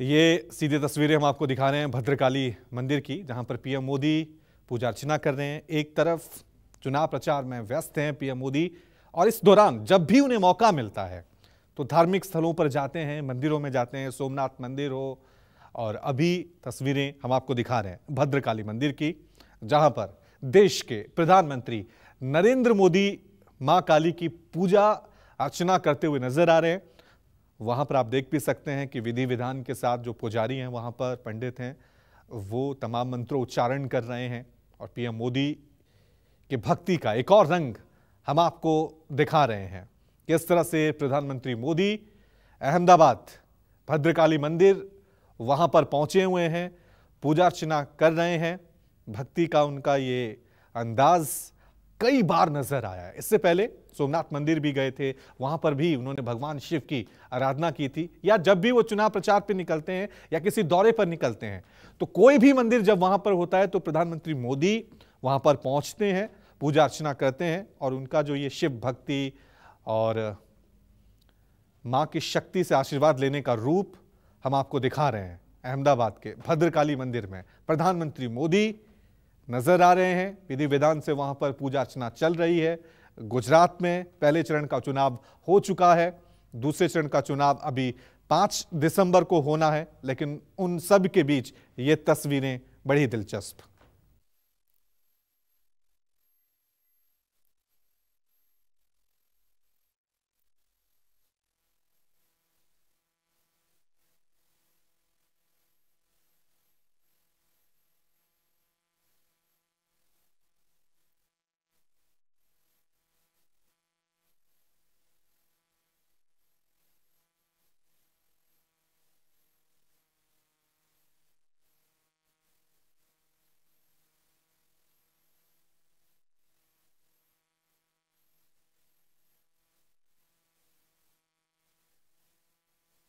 ये सीधे तस्वीरें हम आपको दिखा रहे हैं भद्रकाली मंदिर की जहां पर पीएम मोदी पूजा अर्चना कर रहे हैं एक तरफ चुनाव प्रचार में व्यस्त हैं पीएम मोदी और इस दौरान जब भी उन्हें मौका मिलता है तो धार्मिक स्थलों पर जाते हैं मंदिरों में जाते हैं सोमनाथ मंदिर हो और अभी तस्वीरें हम आपको दिखा रहे हैं भद्रकाली मंदिर की जहाँ पर देश के प्रधानमंत्री नरेंद्र मोदी माँ काली की पूजा अर्चना करते हुए नजर आ रहे हैं वहाँ पर आप देख भी सकते हैं कि विधि विधान के साथ जो पुजारी हैं वहाँ पर पंडित हैं वो तमाम उच्चारण कर रहे हैं और पीएम मोदी के भक्ति का एक और रंग हम आपको दिखा रहे हैं किस तरह से प्रधानमंत्री मोदी अहमदाबाद भद्रकाली मंदिर वहाँ पर पहुँचे हुए हैं पूजा अर्चना कर रहे हैं भक्ति का उनका ये अंदाज़ कई बार नजर आया है इससे पहले सोमनाथ मंदिर भी गए थे वहां पर भी उन्होंने भगवान शिव की आराधना की थी या जब भी वो चुनाव प्रचार पर निकलते हैं या किसी दौरे पर निकलते हैं तो कोई भी मंदिर जब वहां पर होता है तो प्रधानमंत्री मोदी वहां पर पहुंचते हैं पूजा अर्चना करते हैं और उनका जो ये शिव भक्ति और माँ की शक्ति से आशीर्वाद लेने का रूप हम आपको दिखा रहे हैं अहमदाबाद के भद्रकाली मंदिर में प्रधानमंत्री मोदी नजर आ रहे हैं विधि विधान से वहां पर पूजा अर्चना चल रही है गुजरात में पहले चरण का चुनाव हो चुका है दूसरे चरण का चुनाव अभी पांच दिसंबर को होना है लेकिन उन सब के बीच ये तस्वीरें बड़ी दिलचस्प